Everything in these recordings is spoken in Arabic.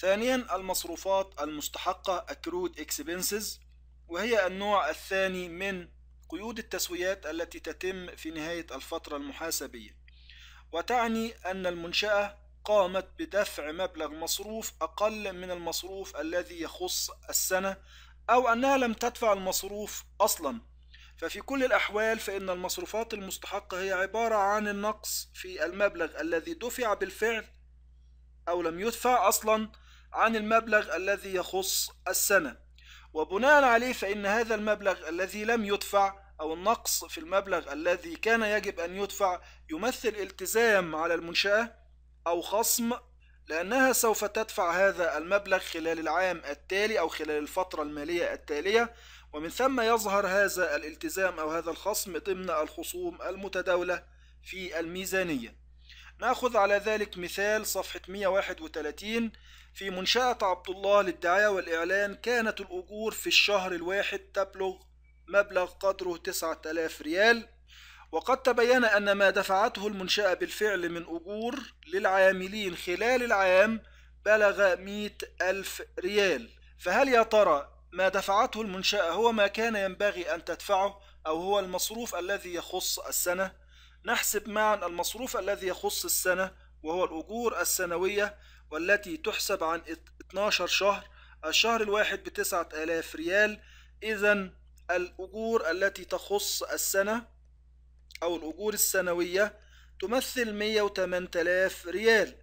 ثانيا المصروفات المستحقة accrued expenses وهي النوع الثاني من قيود التسويات التي تتم في نهاية الفترة المحاسبية وتعني أن المنشأة قامت بدفع مبلغ مصروف أقل من المصروف الذي يخص السنة أو أنها لم تدفع المصروف أصلا ففي كل الأحوال فإن المصروفات المستحقة هي عبارة عن النقص في المبلغ الذي دفع بالفعل أو لم يدفع أصلا عن المبلغ الذي يخص السنة وبناء عليه فإن هذا المبلغ الذي لم يدفع أو النقص في المبلغ الذي كان يجب أن يدفع يمثل التزام على المنشأة أو خصم لأنها سوف تدفع هذا المبلغ خلال العام التالي أو خلال الفترة المالية التالية ومن ثم يظهر هذا الالتزام أو هذا الخصم ضمن الخصوم المتداولة في الميزانية ناخذ على ذلك مثال صفحة 131 في منشأة عبد الله للدعاية والإعلان كانت الأجور في الشهر الواحد تبلغ مبلغ قدره 9000 ريال وقد تبين أن ما دفعته المنشأة بالفعل من أجور للعاملين خلال العام بلغ 100 ألف ريال فهل يا ترى ما دفعته المنشأة هو ما كان ينبغي أن تدفعه أو هو المصروف الذي يخص السنة؟ نحسب معا المصروف الذي يخص السنة وهو الأجور السنوية والتي تحسب عن 12 شهر الشهر الواحد بتسعة آلاف ريال إذا الأجور التي تخص السنة أو الأجور السنوية تمثل 108000 ريال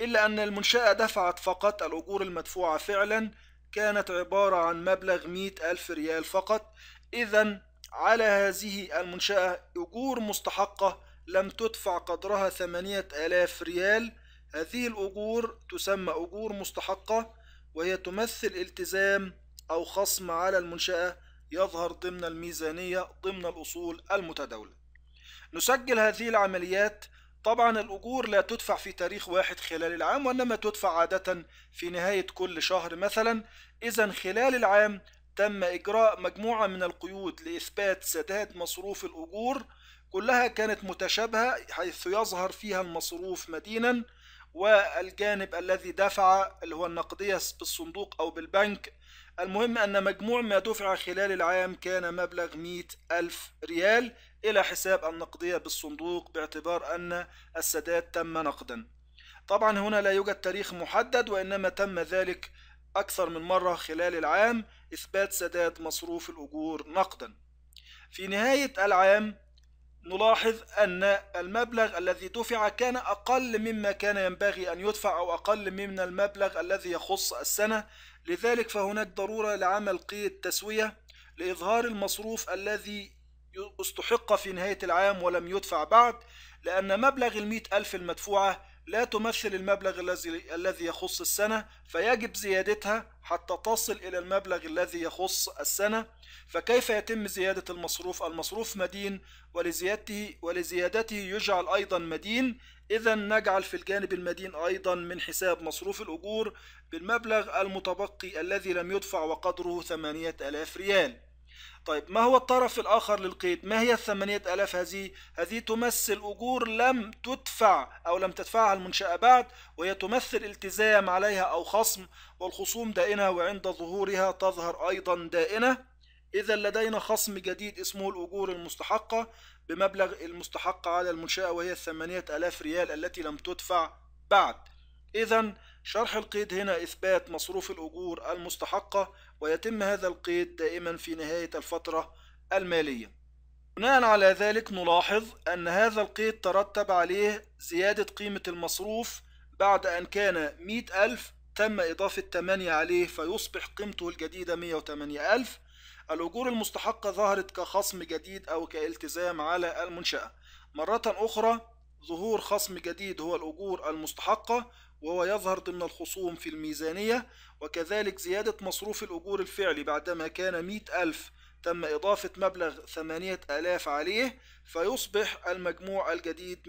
إلا أن المنشأة دفعت فقط الأجور المدفوعة فعلا كانت عبارة عن مبلغ 100000 ألف ريال فقط إذا على هذه المنشأة أجور مستحقة لم تدفع قدرها ثمانية آلاف ريال هذه الأجور تسمى أجور مستحقة وهي تمثل التزام أو خصم على المنشأة يظهر ضمن الميزانية ضمن الأصول المتداولة نسجل هذه العمليات طبعا الأجور لا تدفع في تاريخ واحد خلال العام وإنما تدفع عادة في نهاية كل شهر مثلا إذا خلال العام تم إجراء مجموعة من القيود لإثبات سداد مصروف الأجور كلها كانت متشابهة حيث يظهر فيها المصروف مدينا والجانب الذي دفع اللي هو النقدية بالصندوق أو بالبنك المهم أن مجموع ما دفع خلال العام كان مبلغ 100 ألف ريال إلى حساب النقدية بالصندوق باعتبار أن السداد تم نقدا طبعا هنا لا يوجد تاريخ محدد وإنما تم ذلك أكثر من مرة خلال العام إثبات سداد مصروف الأجور نقدا في نهاية العام نلاحظ أن المبلغ الذي دفع كان أقل مما كان ينبغي أن يدفع أو أقل من المبلغ الذي يخص السنة لذلك فهناك ضرورة لعمل قيد تسوية لإظهار المصروف الذي استحق في نهاية العام ولم يدفع بعد لأن مبلغ المئة ألف المدفوعة لا تمثل المبلغ الذي يخص السنة فيجب زيادتها حتى تصل إلى المبلغ الذي يخص السنة فكيف يتم زيادة المصروف المصروف مدين ولزيادته ولزيادته يجعل أيضا مدين إذا نجعل في الجانب المدين أيضا من حساب مصروف الأجور بالمبلغ المتبقي الذي لم يدفع وقدره 8000 ريال طيب ما هو الطرف الآخر للقيد ما هي الثمانية ألاف هذه هذه تمثل أجور لم تدفع أو لم تدفعها المنشأة بعد وهي تمثل التزام عليها أو خصم والخصوم دائنة وعند ظهورها تظهر أيضا دائنة إذا لدينا خصم جديد اسمه الأجور المستحقة بمبلغ المستحق على المنشأة وهي الثمانية ألاف ريال التي لم تدفع بعد إذا شرح القيد هنا إثبات مصروف الأجور المستحقة ويتم هذا القيد دائما في نهاية الفترة المالية بناء على ذلك نلاحظ أن هذا القيد ترتب عليه زيادة قيمة المصروف بعد أن كان 100 ألف تم إضافة 8 عليه فيصبح قيمته الجديدة 108 ألف الأجور المستحقة ظهرت كخصم جديد أو كالتزام على المنشأة مرة أخرى ظهور خصم جديد هو الأجور المستحقة وهو يظهر ضمن الخصوم في الميزانية وكذلك زيادة مصروف الأجور الفعلي بعدما كان مئة ألف تم إضافة مبلغ ثمانية ألاف عليه فيصبح المجموع الجديد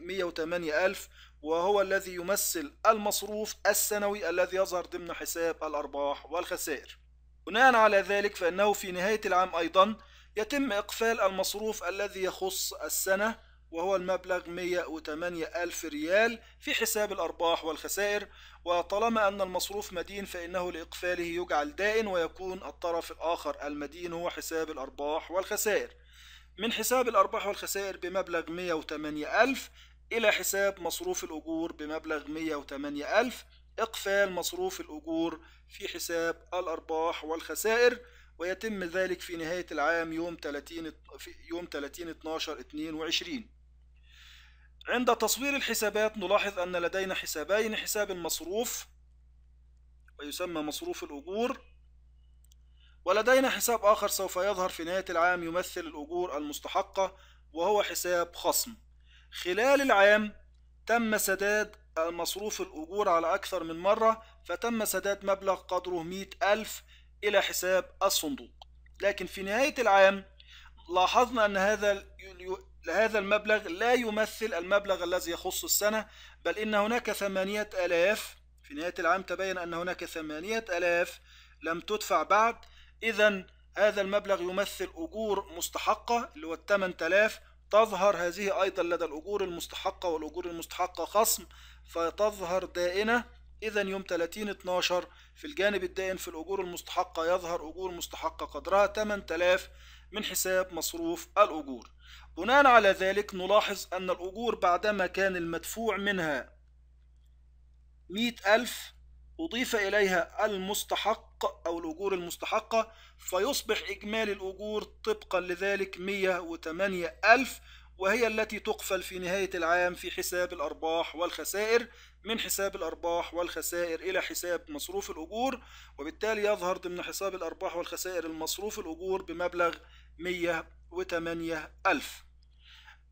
مية وثمانية ألف وهو الذي يمثل المصروف السنوي الذي يظهر ضمن حساب الأرباح والخسائر بناء على ذلك فإنه في نهاية العام أيضا يتم إقفال المصروف الذي يخص السنة وهو المبلغ 108 ألف ريال في حساب الأرباح والخسائر وطالما أن المصروف مدين فإنه لإقفاله يجعل دائن ويكون الطرف الآخر المدين هو حساب الأرباح والخسائر من حساب الأرباح والخسائر بمبلغ 108 ألف إلى حساب مصروف الأجور بمبلغ 108 ألف إقفال مصروف الأجور في حساب الأرباح والخسائر ويتم ذلك في نهاية العام يوم 30 يوم 30 12 22 عند تصوير الحسابات نلاحظ أن لدينا حسابين حساب المصروف ويسمى مصروف الأجور ولدينا حساب آخر سوف يظهر في نهاية العام يمثل الأجور المستحقة وهو حساب خصم خلال العام تم سداد مصروف الأجور على أكثر من مرة فتم سداد مبلغ قدره 100 ألف إلى حساب الصندوق لكن في نهاية العام لاحظنا أن هذا هذا المبلغ لا يمثل المبلغ الذي يخص السنة بل إن هناك ثمانية ألاف في نهاية العام تبين أن هناك ثمانية ألاف لم تدفع بعد إذا هذا المبلغ يمثل أجور مستحقة اللي هو الثمان تلاف تظهر هذه أيضا لدى الأجور المستحقة والأجور المستحقة خصم فتظهر دائنة إذا يوم 30 12 في الجانب الدائن في الأجور المستحقة يظهر أجور مستحقة قدرها 8000 من حساب مصروف الأجور بناء على ذلك نلاحظ أن الأجور بعدما كان المدفوع منها مئة ألف أضيف إليها المستحق أو الأجور المستحقة فيصبح إجمالي الأجور طبقا لذلك مية وثمانية ألف وهي التي تقفل في نهاية العام في حساب الأرباح والخسائر من حساب الأرباح والخسائر إلى حساب مصروف الأجور وبالتالي يظهر ضمن حساب الأرباح والخسائر المصروف الأجور بمبلغ 108 ألف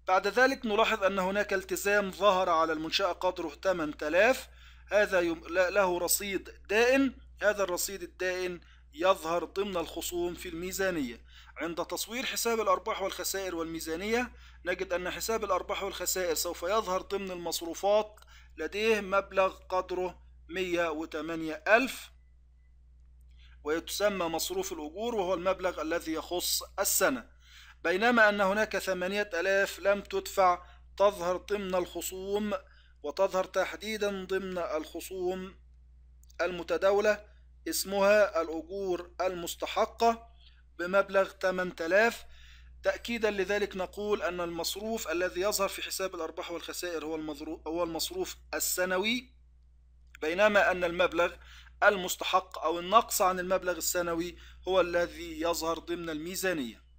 بعد ذلك نلاحظ أن هناك التزام ظهر على المنشأة قدره 8000 هذا له رصيد دائن هذا الرصيد الدائن يظهر ضمن الخصوم في الميزانية عند تصوير حساب الأرباح والخسائر والميزانية نجد أن حساب الأرباح والخسائر سوف يظهر ضمن المصروفات لديه مبلغ قدره 108 ألف ويتسمى مصروف الأجور وهو المبلغ الذي يخص السنة بينما أن هناك 8000 لم تدفع تظهر ضمن الخصوم وتظهر تحديدا ضمن الخصوم المتداولة اسمها الأجور المستحقة بمبلغ 8000 تأكيدا لذلك نقول أن المصروف الذي يظهر في حساب الأرباح والخسائر هو, هو المصروف السنوي بينما أن المبلغ المستحق أو النقص عن المبلغ السنوي هو الذي يظهر ضمن الميزانية